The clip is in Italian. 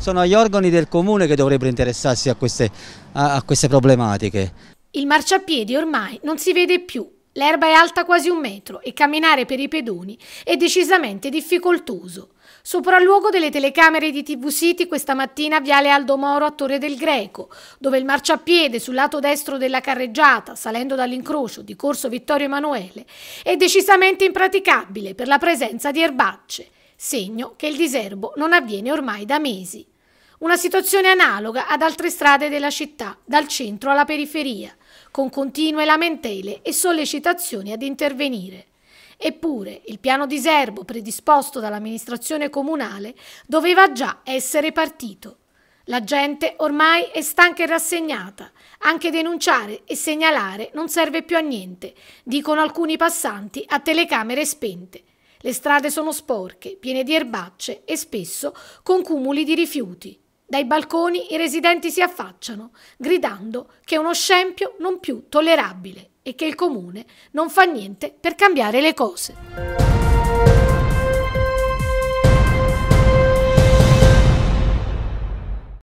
sono gli organi del comune che dovrebbero interessarsi a queste, a, a queste problematiche. Il marciapiedi ormai non si vede più, l'erba è alta quasi un metro e camminare per i pedoni è decisamente difficoltoso. Sopralluogo delle telecamere di TV City questa mattina viale Aldo Moro a Torre del Greco, dove il marciapiede sul lato destro della carreggiata, salendo dall'incrocio di Corso Vittorio Emanuele, è decisamente impraticabile per la presenza di erbacce, segno che il diserbo non avviene ormai da mesi. Una situazione analoga ad altre strade della città, dal centro alla periferia, con continue lamentele e sollecitazioni ad intervenire. Eppure il piano di serbo predisposto dall'amministrazione comunale doveva già essere partito. La gente ormai è stanca e rassegnata, anche denunciare e segnalare non serve più a niente, dicono alcuni passanti a telecamere spente. Le strade sono sporche, piene di erbacce e spesso con cumuli di rifiuti. Dai balconi i residenti si affacciano, gridando che è uno scempio non più tollerabile e che il comune non fa niente per cambiare le cose.